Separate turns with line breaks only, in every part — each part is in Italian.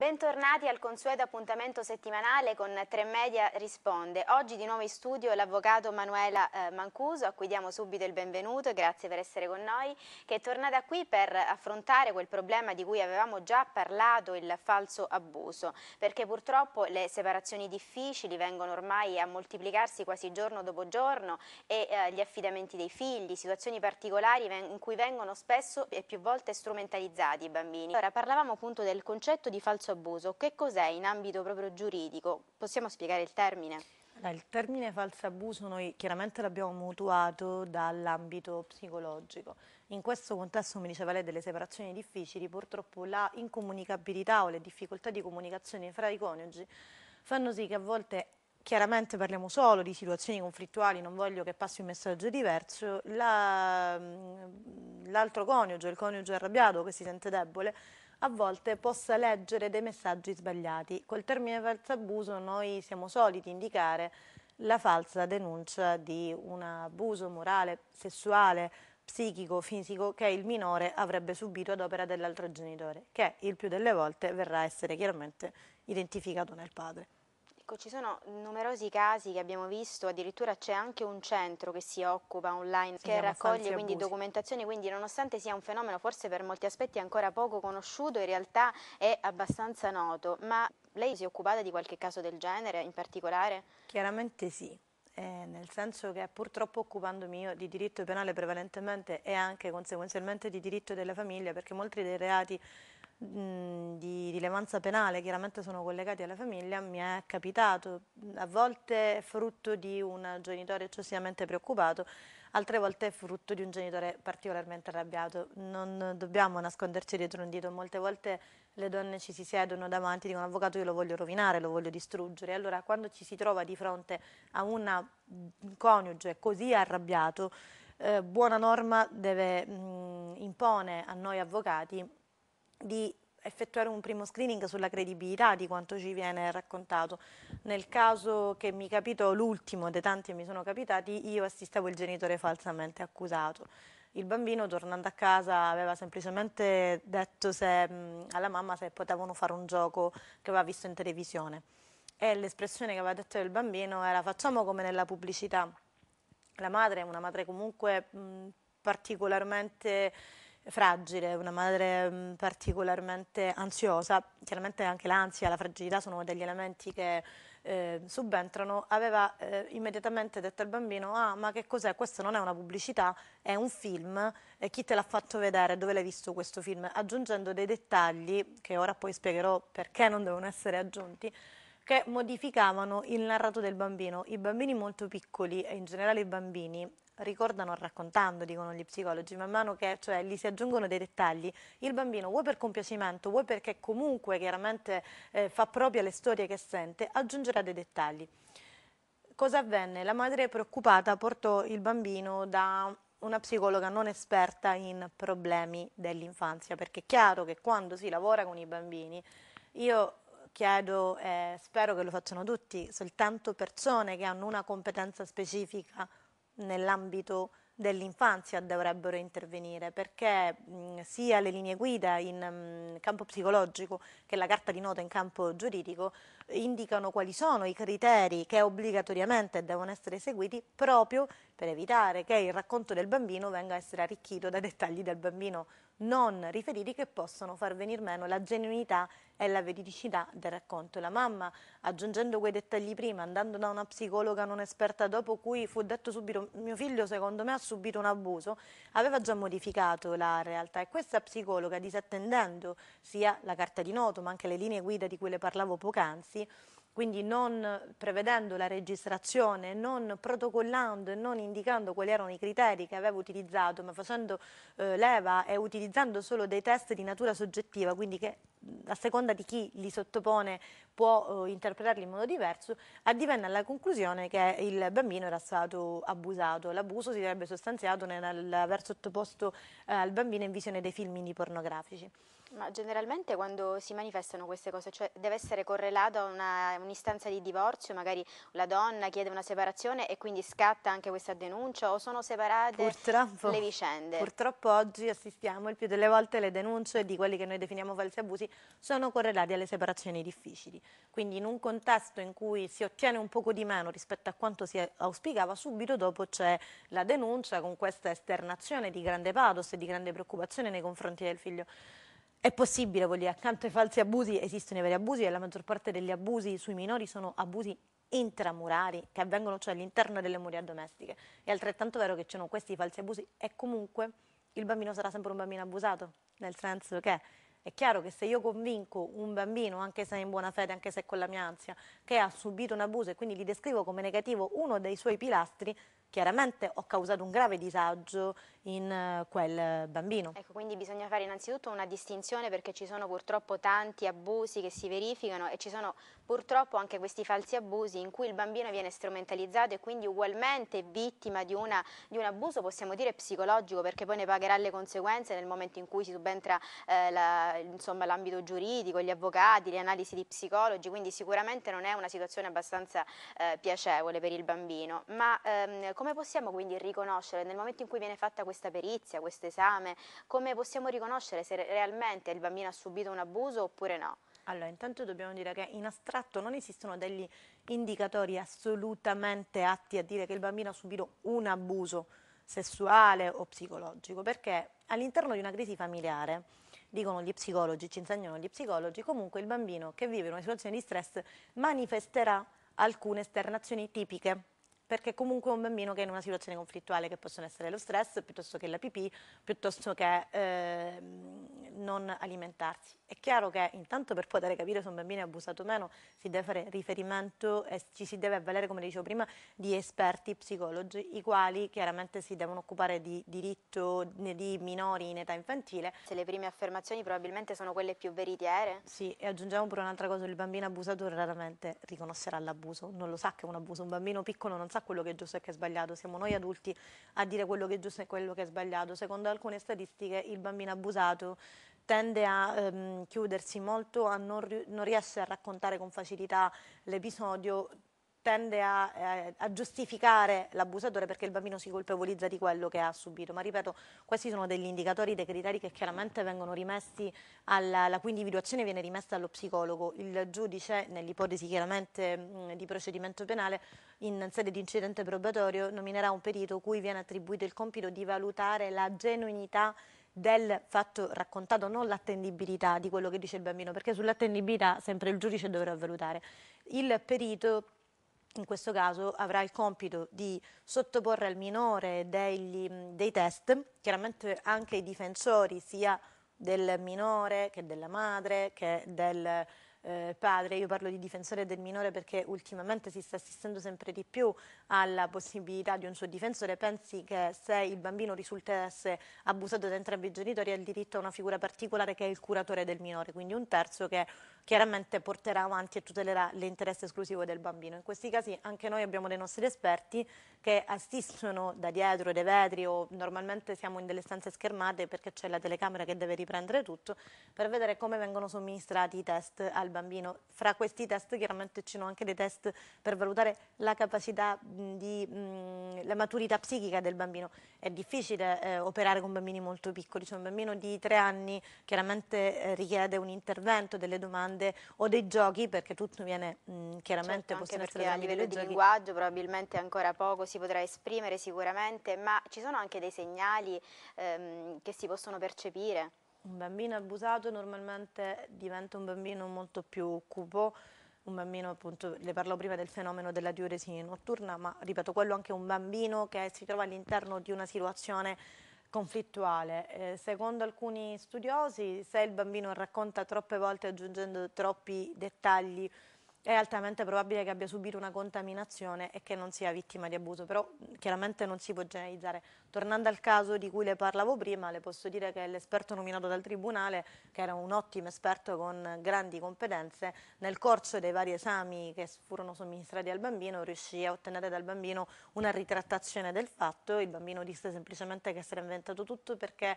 Bentornati al consueto appuntamento settimanale con Tre Media Risponde. Oggi di nuovo in studio l'avvocato Manuela eh, Mancuso, a cui diamo subito il benvenuto, e grazie per essere con noi, che è tornata qui per affrontare quel problema di cui avevamo già parlato, il falso abuso, perché purtroppo le separazioni difficili vengono ormai a moltiplicarsi quasi giorno dopo giorno e eh, gli affidamenti dei figli, situazioni particolari in cui vengono spesso e più volte strumentalizzati i bambini. Allora, parlavamo appunto del concetto di falso falso abuso, che cos'è in ambito proprio giuridico? Possiamo spiegare il termine?
Il termine falso abuso noi chiaramente l'abbiamo mutuato dall'ambito psicologico. In questo contesto, mi diceva lei, delle separazioni difficili, purtroppo la incomunicabilità o le difficoltà di comunicazione fra i coniugi fanno sì che a volte chiaramente parliamo solo di situazioni conflittuali, non voglio che passi un messaggio diverso, mm, l'altro la, coniuge, il coniuge arrabbiato che si sente debole, a volte possa leggere dei messaggi sbagliati. Col termine falso abuso noi siamo soliti indicare la falsa denuncia di un abuso morale, sessuale, psichico, fisico che il minore avrebbe subito ad opera dell'altro genitore, che il più delle volte verrà a essere chiaramente identificato nel padre.
Ecco, ci sono numerosi casi che abbiamo visto, addirittura c'è anche un centro che si occupa online, che raccoglie quindi abusi. documentazioni, quindi nonostante sia un fenomeno forse per molti aspetti ancora poco conosciuto, in realtà è abbastanza noto, ma lei si è occupata di qualche caso del genere in particolare?
Chiaramente sì, eh, nel senso che purtroppo occupandomi io di diritto penale prevalentemente e anche conseguenzialmente di diritto della famiglia, perché molti dei reati di rilevanza penale, chiaramente sono collegati alla famiglia, mi è capitato, a volte frutto di un genitore eccessivamente preoccupato, altre volte è frutto di un genitore particolarmente arrabbiato. Non dobbiamo nasconderci dietro un dito, molte volte le donne ci si siedono davanti e dicono avvocato io lo voglio rovinare, lo voglio distruggere. Allora quando ci si trova di fronte a un coniuge così arrabbiato, eh, buona norma deve, mh, impone a noi avvocati di effettuare un primo screening sulla credibilità di quanto ci viene raccontato. Nel caso che mi capitò l'ultimo dei tanti che mi sono capitati, io assistevo il genitore falsamente accusato. Il bambino tornando a casa aveva semplicemente detto se, mm, alla mamma se potevano fare un gioco che aveva visto in televisione e l'espressione che aveva detto il bambino era facciamo come nella pubblicità. La madre una madre comunque mh, mm, particolarmente fragile, una madre mm, particolarmente ansiosa, chiaramente anche l'ansia e la fragilità sono degli elementi che eh, subentrano, aveva eh, immediatamente detto al bambino ah ma che cos'è, questa non è una pubblicità, è un film, eh, chi te l'ha fatto vedere, dove l'hai visto questo film, aggiungendo dei dettagli che ora poi spiegherò perché non devono essere aggiunti, che modificavano il narrato del bambino. I bambini molto piccoli e in generale i bambini ricordano raccontando, dicono gli psicologi, man mano che cioè, gli si aggiungono dei dettagli, il bambino vuoi per compiacimento, vuoi perché comunque chiaramente eh, fa propria le storie che sente, aggiungerà dei dettagli. Cosa avvenne? La madre preoccupata portò il bambino da una psicologa non esperta in problemi dell'infanzia, perché è chiaro che quando si lavora con i bambini, io chiedo e eh, spero che lo facciano tutti, soltanto persone che hanno una competenza specifica nell'ambito dell'infanzia dovrebbero intervenire perché mh, sia le linee guida in mh, campo psicologico che la carta di nota in campo giuridico indicano quali sono i criteri che obbligatoriamente devono essere eseguiti proprio per evitare che il racconto del bambino venga a essere arricchito da dettagli del bambino non riferiti che possono far venire meno la genuinità e la veridicità del racconto. La mamma, aggiungendo quei dettagli prima, andando da una psicologa non esperta dopo cui fu detto subito mio figlio secondo me ha subito un abuso, aveva già modificato la realtà e questa psicologa disattendendo sia la carta di noto ma anche le linee guida di cui le parlavo poc'anzi, quindi non prevedendo la registrazione, non protocollando e non indicando quali erano i criteri che aveva utilizzato, ma facendo eh, leva e utilizzando solo dei test di natura soggettiva, quindi che a seconda di chi li sottopone può eh, interpretarli in modo diverso, addivenne alla conclusione che il bambino era stato abusato. L'abuso si sarebbe sostanziato nell'aver sottoposto eh, al bambino in visione dei film pornografici.
Ma generalmente quando si manifestano queste cose, cioè deve essere correlato a un'istanza di divorzio, magari la donna chiede una separazione e quindi scatta anche questa denuncia o sono separate purtroppo, le vicende?
Purtroppo oggi assistiamo il più delle volte alle denunce di quelli che noi definiamo falsi abusi sono correlati alle separazioni difficili, quindi in un contesto in cui si ottiene un poco di meno rispetto a quanto si auspicava, subito dopo c'è la denuncia con questa esternazione di grande pathos e di grande preoccupazione nei confronti del figlio. È possibile, voglio dire, accanto ai falsi abusi esistono i veri abusi e la maggior parte degli abusi sui minori sono abusi intramurari che avvengono cioè all'interno delle mura domestiche. È altrettanto vero che ci sono questi falsi abusi e comunque il bambino sarà sempre un bambino abusato, nel senso che è chiaro che se io convinco un bambino, anche se è in buona fede, anche se è con la mia ansia, che ha subito un abuso e quindi gli descrivo come negativo uno dei suoi pilastri, chiaramente ho causato un grave disagio in eh, quel bambino. Ecco,
quindi bisogna fare innanzitutto una distinzione perché ci sono purtroppo tanti abusi che si verificano e ci sono purtroppo anche questi falsi abusi in cui il bambino viene strumentalizzato e quindi ugualmente vittima di, una, di un abuso, possiamo dire psicologico, perché poi ne pagherà le conseguenze nel momento in cui si subentra eh, l'ambito giuridico, gli avvocati, le analisi di psicologi, quindi sicuramente non è una situazione abbastanza eh, piacevole per il bambino. Ma ehm, come possiamo quindi riconoscere nel momento in cui viene fatta questa questa perizia, questo esame? Come possiamo riconoscere se realmente il bambino ha subito un abuso oppure no?
Allora, intanto dobbiamo dire che in astratto non esistono degli indicatori assolutamente atti a dire che il bambino ha subito un abuso sessuale o psicologico, perché all'interno di una crisi familiare, dicono gli psicologi, ci insegnano gli psicologi, comunque il bambino che vive una situazione di stress manifesterà alcune esternazioni tipiche perché comunque è un bambino che è in una situazione conflittuale che possono essere lo stress piuttosto che la pipì, piuttosto che... Eh, non alimentarsi. È chiaro che intanto per poter capire se un bambino è abusato o meno si deve fare riferimento e ci si deve avvalere, come dicevo prima, di esperti psicologi, i quali chiaramente si devono occupare di diritto di minori
in età infantile. Se le prime affermazioni probabilmente sono quelle più veritiere.
Sì, e aggiungiamo pure un'altra cosa, il bambino abusato raramente riconoscerà l'abuso, non lo sa che è un abuso, un bambino piccolo non sa quello che è giusto e che è sbagliato, siamo noi adulti a dire quello che è giusto e quello che è sbagliato. Secondo alcune statistiche il bambino abusato tende a ehm, chiudersi molto, a non, non riesce a raccontare con facilità l'episodio, tende a, eh, a giustificare l'abusatore perché il bambino si colpevolizza di quello che ha subito. Ma ripeto, questi sono degli indicatori, dei criteri che chiaramente vengono rimessi alla, la cui individuazione viene rimessa allo psicologo. Il giudice, nell'ipotesi chiaramente mh, di procedimento penale, in sede di incidente probatorio nominerà un perito cui viene attribuito il compito di valutare la genuinità del fatto raccontato, non l'attendibilità di quello che dice il bambino, perché sull'attendibilità sempre il giudice dovrà valutare. Il perito in questo caso avrà il compito di sottoporre al minore degli, dei test, chiaramente anche i difensori sia del minore che della madre che del eh, padre, io parlo di difensore del minore perché ultimamente si sta assistendo sempre di più alla possibilità di un suo difensore, pensi che se il bambino risultasse abusato da entrambi i genitori ha il diritto a una figura particolare che è il curatore del minore, quindi un terzo che chiaramente porterà avanti e tutelerà l'interesse esclusivo del bambino. In questi casi anche noi abbiamo dei nostri esperti che assistono da dietro dei vetri o normalmente siamo in delle stanze schermate perché c'è la telecamera che deve riprendere tutto per vedere come vengono somministrati i test al bambino. Fra questi test chiaramente ci sono anche dei test per valutare la capacità di mh, la maturità psichica del bambino. È difficile eh, operare con bambini molto piccoli, cioè un bambino di tre anni chiaramente eh, richiede un intervento, delle domande domande o dei giochi perché tutto viene mh, chiaramente certo, anche perché a livello di linguaggio
probabilmente ancora poco si potrà esprimere sicuramente ma ci sono anche dei segnali ehm, che si possono percepire
un bambino abusato normalmente diventa un bambino molto più cupo un bambino appunto, le parlo prima del fenomeno della diuresi notturna, ma ripeto, quello anche un bambino che si trova all'interno di una situazione conflittuale. Eh, secondo alcuni studiosi, se il bambino racconta troppe volte aggiungendo troppi dettagli è altamente probabile che abbia subito una contaminazione e che non sia vittima di abuso, però mm, chiaramente non si può generalizzare. Tornando al caso di cui le parlavo prima, le posso dire che l'esperto nominato dal Tribunale, che era un ottimo esperto con grandi competenze, nel corso dei vari esami che furono somministrati al bambino riuscì a ottenere dal bambino una ritrattazione del fatto, il bambino disse semplicemente che si era inventato tutto perché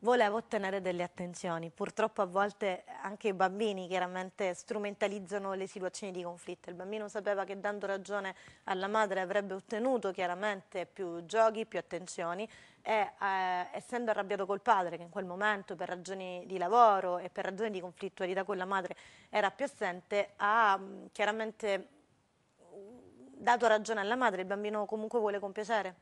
volevo ottenere delle attenzioni. Purtroppo a volte anche i bambini chiaramente strumentalizzano le situazioni di conflitto. Il bambino sapeva che dando ragione alla madre avrebbe ottenuto chiaramente più giochi, più attenzioni e eh, essendo arrabbiato col padre che in quel momento per ragioni di lavoro e per ragioni di conflittualità con la madre era più assente, ha mm, chiaramente dato ragione alla madre, il bambino comunque vuole compiacere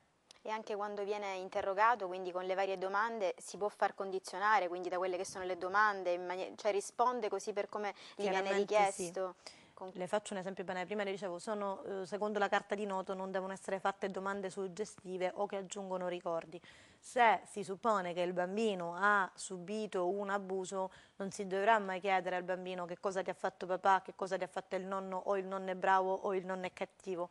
e anche quando viene interrogato, quindi con le varie domande, si può far condizionare, quindi da quelle che sono le domande, mani- cioè risponde così per come gli viene richiesto. Sì.
Le faccio un esempio banale, prima le dicevo, sono, eh, secondo la carta di noto non devono essere fatte domande suggestive o che aggiungono ricordi. Se si suppone che il bambino ha subito un abuso, non si dovrà mai chiedere al bambino che cosa ti ha fatto papà, che cosa ti ha fatto il nonno, o il nonno è bravo o il nonno è cattivo,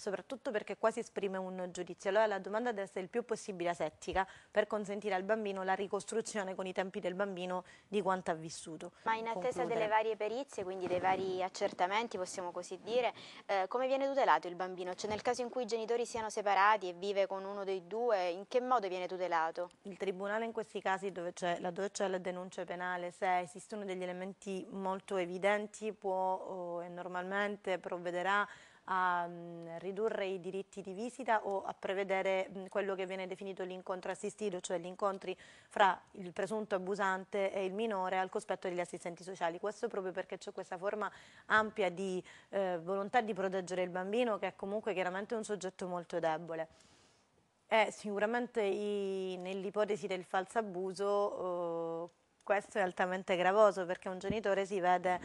soprattutto perché quasi esprime un giudizio. Allora la domanda deve essere il più possibile asettica per consentire al bambino la ricostruzione con i tempi del bambino di quanto ha vissuto. Ma in attesa Concludere. delle varie
perizie, quindi dei vari accertamenti, possiamo così dire, eh, come viene tutelato il bambino? Cioè nel caso in cui i genitori siano separati e vive con uno dei due, in che modo viene tutelato?
Il tribunale in questi casi dove c'è, laddove c'è la denuncia penale, se esistono degli elementi molto evidenti può e normalmente provvederà a mm, ridurre i diritti di visita o a prevedere mm, quello che viene definito l'incontro assistito, cioè gli incontri fra il presunto abusante e il minore al cospetto degli assistenti sociali. Questo proprio perché c'è questa forma ampia di eh, volontà di proteggere il bambino che è comunque chiaramente un soggetto molto debole. E sicuramente nell'ipotesi del falso abuso eh, questo è altamente gravoso perché un genitore si vede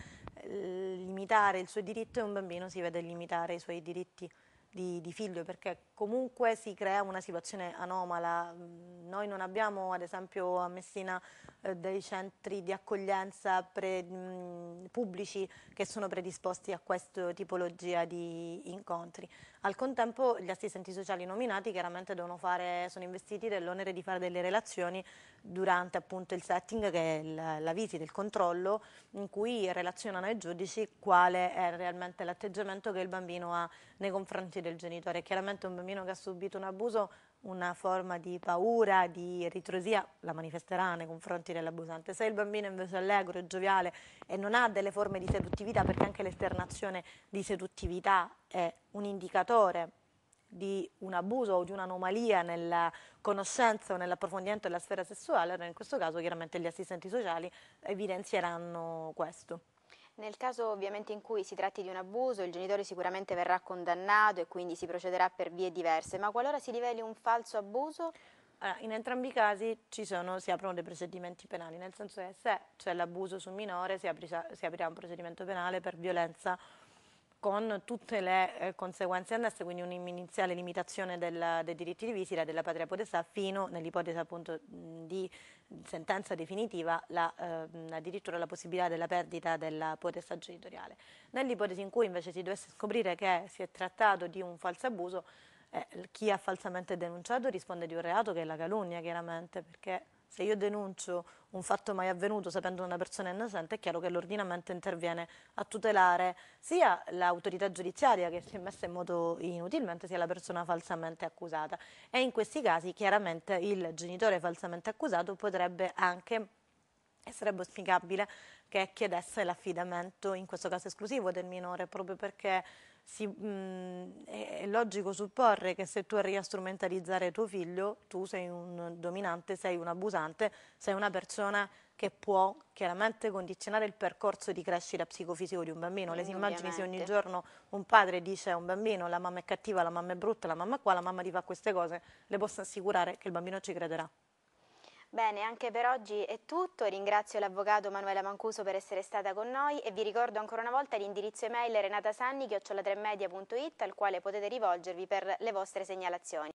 limitare il suo diritto e un bambino si vede limitare i suoi diritti di, di figlio perché comunque si crea una situazione anomala. Mm, noi non abbiamo ad esempio a Messina eh, dei centri di accoglienza pre, mh, mm, pubblici che sono predisposti a questa tipologia di incontri. Al contempo gli assistenti sociali nominati chiaramente fare, sono investiti dell'onere di fare delle relazioni durante appunto il setting che è la, la visita, il controllo in cui relazionano ai giudici quale è realmente l'atteggiamento che il bambino ha nei confronti del genitore. Chiaramente un bambino che ha subito un abuso una forma di paura, di ritrosia, la manifesterà nei confronti dell'abusante. Se il bambino invece è allegro, è gioviale e non ha delle forme di seduttività, perché anche l'esternazione di seduttività è un indicatore di un abuso o di un'anomalia nella conoscenza o nell'approfondimento della sfera sessuale, allora in questo caso chiaramente gli assistenti sociali evidenzieranno questo.
Nel caso ovviamente in cui si tratti di un abuso, il genitore sicuramente verrà condannato e quindi si procederà per vie diverse, ma qualora si riveli un falso abuso?
Allora, in entrambi i casi sono, si aprono dei procedimenti penali, nel senso che se c'è l'abuso su minore si, apri, si aprirà un procedimento penale per violenza con tutte le eh, conseguenze annesse, quindi un'iniziale limitazione del, dei diritti di visita della patria potestà fino, nell'ipotesi appunto di sentenza definitiva, la, eh, addirittura la possibilità della perdita della potestà genitoriale. Nell'ipotesi in cui invece si dovesse scoprire che si è trattato di un falso abuso, eh, chi ha falsamente denunciato risponde di un reato che è la calunnia chiaramente, perché se io denuncio un fatto mai avvenuto sapendo una persona innocente, è chiaro che l'ordinamento interviene a tutelare sia l'autorità giudiziaria che si è messa in moto inutilmente, sia la persona falsamente accusata. E in questi casi chiaramente il genitore falsamente accusato potrebbe anche e sarebbe auspicabile che chiedesse l'affidamento, in questo caso esclusivo, del minore, proprio perché si, mh, mm, è logico supporre che se tu arrivi a strumentalizzare tuo figlio, tu sei un dominante, sei un abusante, sei una persona che può chiaramente condizionare il percorso di crescita psicofisico di un bambino. Le si immagini se ogni giorno un padre dice a un bambino la mamma è cattiva, la mamma è brutta, la mamma qua, la mamma ti fa queste cose, le posso assicurare che il bambino ci crederà.
Bene, anche per oggi è tutto. Ringrazio l'avvocato Manuela Mancuso per essere stata con noi e vi ricordo ancora una volta l'indirizzo email renatasanni.it al quale potete rivolgervi per le vostre segnalazioni.